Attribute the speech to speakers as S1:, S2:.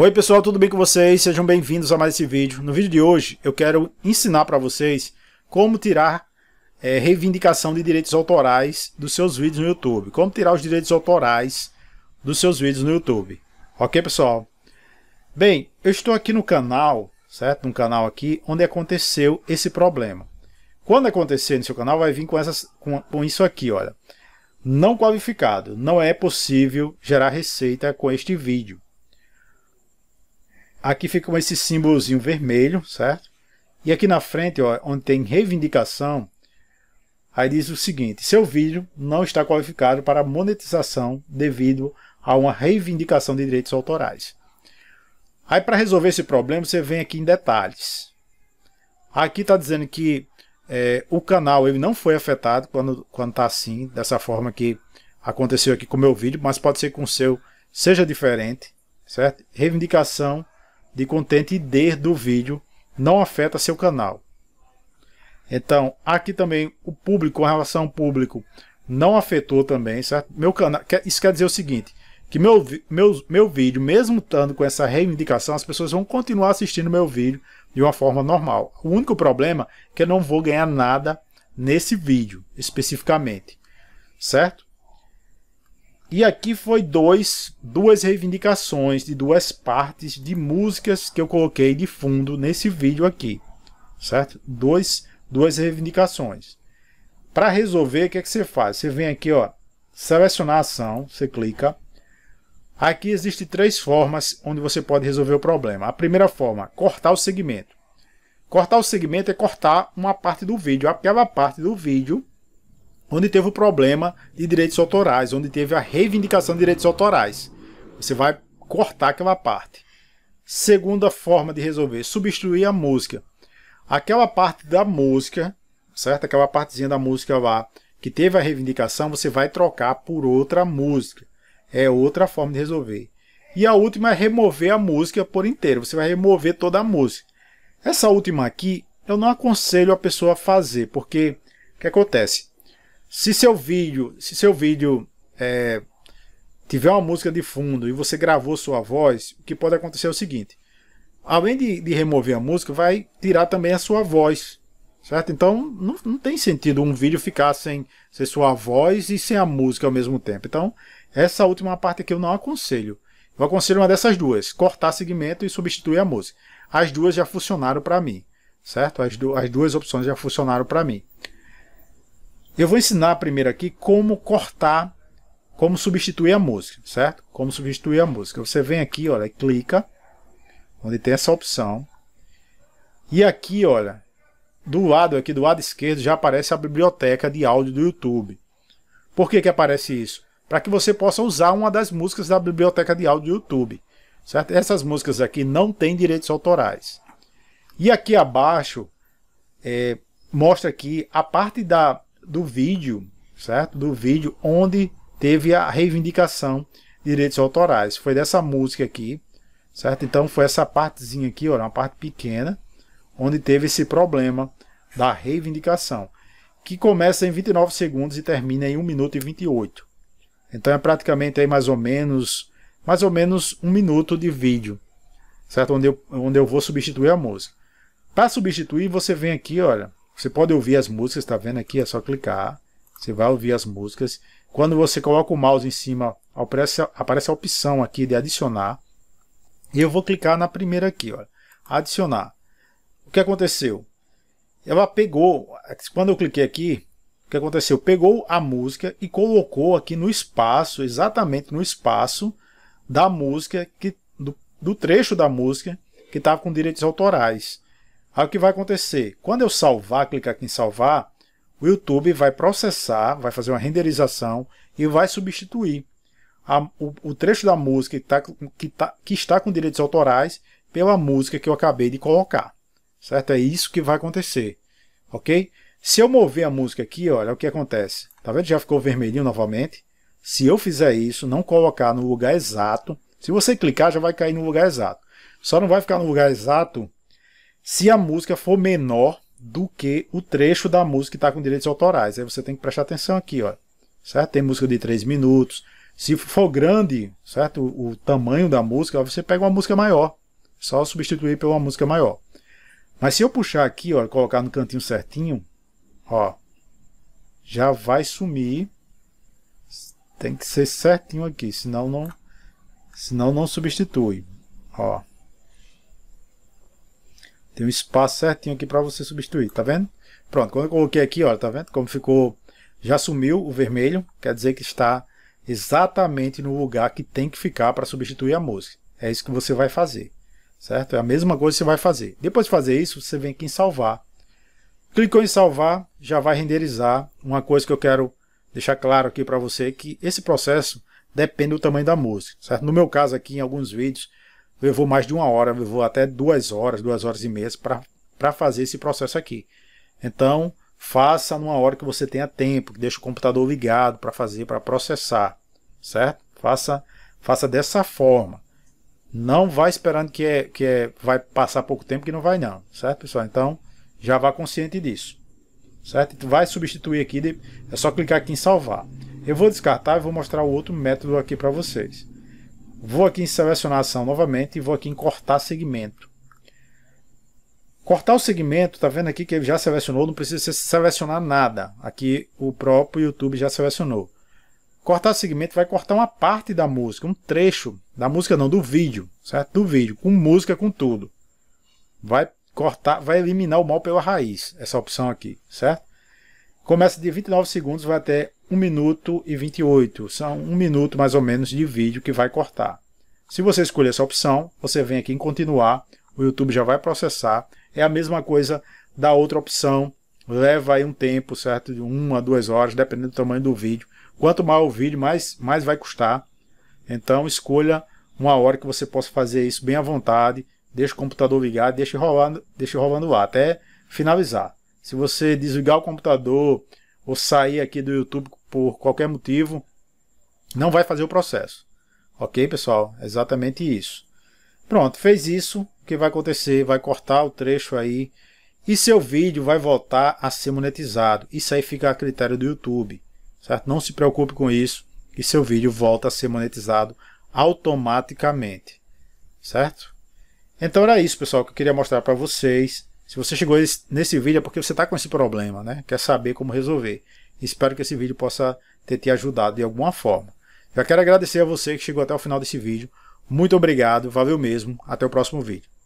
S1: Oi pessoal, tudo bem com vocês? Sejam bem-vindos a mais esse vídeo. No vídeo de hoje eu quero ensinar para vocês como tirar é, reivindicação de direitos autorais dos seus vídeos no YouTube. Como tirar os direitos autorais dos seus vídeos no YouTube. Ok pessoal? Bem, eu estou aqui no canal, certo? No canal aqui onde aconteceu esse problema. Quando acontecer no seu canal vai vir com, essas, com, com isso aqui, olha. Não qualificado, não é possível gerar receita com este vídeo. Aqui ficam esses símbolozinho vermelho, certo? E aqui na frente, ó, onde tem reivindicação, aí diz o seguinte: seu vídeo não está qualificado para monetização devido a uma reivindicação de direitos autorais. Aí para resolver esse problema, você vem aqui em detalhes. Aqui está dizendo que é, o canal ele não foi afetado quando quando está assim, dessa forma que aconteceu aqui com o meu vídeo, mas pode ser que o seu seja diferente, certo? Reivindicação de contente ID do vídeo não afeta seu canal. Então, aqui também o público, a relação ao público não afetou também, certo? Meu canal, isso quer dizer o seguinte, que meu, meu, meu vídeo, mesmo estando com essa reivindicação, as pessoas vão continuar assistindo meu vídeo de uma forma normal. O único problema é que eu não vou ganhar nada nesse vídeo, especificamente, certo? E aqui foi dois, duas reivindicações de duas partes de músicas que eu coloquei de fundo nesse vídeo aqui, certo? Dois, duas reivindicações. Para resolver, o que, é que você faz? Você vem aqui, ó, selecionar a ação, você clica. Aqui existem três formas onde você pode resolver o problema. A primeira forma, cortar o segmento. Cortar o segmento é cortar uma parte do vídeo, aquela parte do vídeo onde teve o problema de direitos autorais, onde teve a reivindicação de direitos autorais. Você vai cortar aquela parte. Segunda forma de resolver, substituir a música. Aquela parte da música, certo? Aquela partezinha da música lá que teve a reivindicação, você vai trocar por outra música. É outra forma de resolver. E a última é remover a música por inteiro. Você vai remover toda a música. Essa última aqui, eu não aconselho a pessoa a fazer, porque o que acontece? Se seu vídeo, se seu vídeo é, tiver uma música de fundo e você gravou sua voz, o que pode acontecer é o seguinte: além de, de remover a música, vai tirar também a sua voz, certo? Então não, não tem sentido um vídeo ficar sem, sem sua voz e sem a música ao mesmo tempo. Então essa última parte aqui eu não aconselho. Eu aconselho uma dessas duas: cortar segmento e substituir a música. As duas já funcionaram para mim, certo? As, as duas opções já funcionaram para mim. Eu vou ensinar primeiro aqui como cortar, como substituir a música, certo? Como substituir a música. Você vem aqui, olha, clica, onde tem essa opção. E aqui, olha, do lado aqui, do lado esquerdo, já aparece a biblioteca de áudio do YouTube. Por que, que aparece isso? Para que você possa usar uma das músicas da biblioteca de áudio do YouTube. Certo? Essas músicas aqui não têm direitos autorais. E aqui abaixo, é, mostra aqui a parte da do vídeo, certo? Do vídeo onde teve a reivindicação de direitos autorais. Foi dessa música aqui, certo? Então foi essa partezinha aqui, olha, uma parte pequena, onde teve esse problema da reivindicação, que começa em 29 segundos e termina em 1 minuto e 28. Então é praticamente aí mais ou menos, mais ou menos um minuto de vídeo, certo? Onde eu, onde eu vou substituir a música. Para substituir, você vem aqui, olha, você pode ouvir as músicas, está vendo aqui? É só clicar. Você vai ouvir as músicas. Quando você coloca o mouse em cima, aparece, aparece a opção aqui de adicionar. E eu vou clicar na primeira aqui, olha. Adicionar. O que aconteceu? Ela pegou, quando eu cliquei aqui, o que aconteceu? Pegou a música e colocou aqui no espaço, exatamente no espaço da música, que, do, do trecho da música que estava com direitos autorais. Aí o que vai acontecer? Quando eu salvar, clicar aqui em salvar, o YouTube vai processar, vai fazer uma renderização e vai substituir a, o, o, trecho da música que, tá, que, tá, que está com direitos autorais pela música que eu acabei de colocar. Certo? É isso que vai acontecer. Ok? Se eu mover a música aqui, olha o que acontece. Tá vendo? Já ficou vermelhinho novamente. Se eu fizer isso, não colocar no lugar exato, se você clicar já vai cair no lugar exato. Só não vai ficar no lugar exato se a música for menor do que o trecho da música que está com direitos autorais. Aí você tem que prestar atenção aqui, ó. Certo? Tem música de 3 minutos. Se for grande, certo? O, o tamanho da música, ó, você pega uma música maior. Só substituir por uma música maior. Mas se eu puxar aqui, ó, colocar no cantinho certinho, ó, já vai sumir. Tem que ser certinho aqui, senão não, senão não substitui. Ó. Tem um espaço certinho aqui para você substituir, tá vendo? Pronto, quando eu coloquei aqui, olha, tá vendo como ficou, já sumiu o vermelho, quer dizer que está exatamente no lugar que tem que ficar para substituir a música. É isso que você vai fazer, certo? É a mesma coisa que você vai fazer. Depois de fazer isso, você vem aqui em salvar. Clicou em salvar, já vai renderizar. Uma coisa que eu quero deixar claro aqui para você é que esse processo depende do tamanho da música, certo? No meu caso aqui, em alguns vídeos, eu vou mais de uma hora, eu vou até duas horas, duas horas e meia para fazer esse processo aqui. Então, faça numa hora que você tenha tempo, que deixe o computador ligado para fazer, para processar, certo? Faça, faça dessa forma. Não vá esperando que, é, que é, vai passar pouco tempo que não vai não, certo pessoal? Então, já vá consciente disso, certo? Então, vai substituir aqui, de, é só clicar aqui em salvar. Eu vou descartar e vou mostrar o outro método aqui para vocês. Vou aqui em selecionar ação novamente e vou aqui em cortar segmento. Cortar o segmento, tá vendo aqui que ele já selecionou, não precisa selecionar nada. Aqui o próprio YouTube já selecionou. Cortar segmento vai cortar uma parte da música, um trecho da música não, do vídeo, certo? Do vídeo, com música, com tudo. Vai cortar, vai eliminar o mal pela raiz, essa opção aqui, certo? Começa de 29 segundos, vai até 1 minuto e 28. São 1 minuto mais ou menos de vídeo que vai cortar. Se você escolher essa opção, você vem aqui em continuar, o YouTube já vai processar. É a mesma coisa da outra opção, leva aí um tempo, certo? De 1 a 2 horas, dependendo do tamanho do vídeo. Quanto maior o vídeo, mais, mais vai custar. Então escolha uma hora que você possa fazer isso bem à vontade, deixa o computador ligado, deixe rolando, deixa rolando lá até finalizar. Se você desligar o computador ou sair aqui do YouTube por qualquer motivo, não vai fazer o processo. Ok, pessoal? É exatamente isso. Pronto, fez isso, o que vai acontecer? Vai cortar o trecho aí e seu vídeo vai voltar a ser monetizado. Isso aí fica a critério do YouTube, certo? Não se preocupe com isso, que seu vídeo volta a ser monetizado automaticamente, certo? Então era isso, pessoal, que eu queria mostrar para vocês. Se você chegou nesse vídeo é porque você está com esse problema, né? quer saber como resolver. Espero que esse vídeo possa ter te ajudado de alguma forma. Já quero agradecer a você que chegou até o final desse vídeo. Muito obrigado, valeu mesmo, até o próximo vídeo.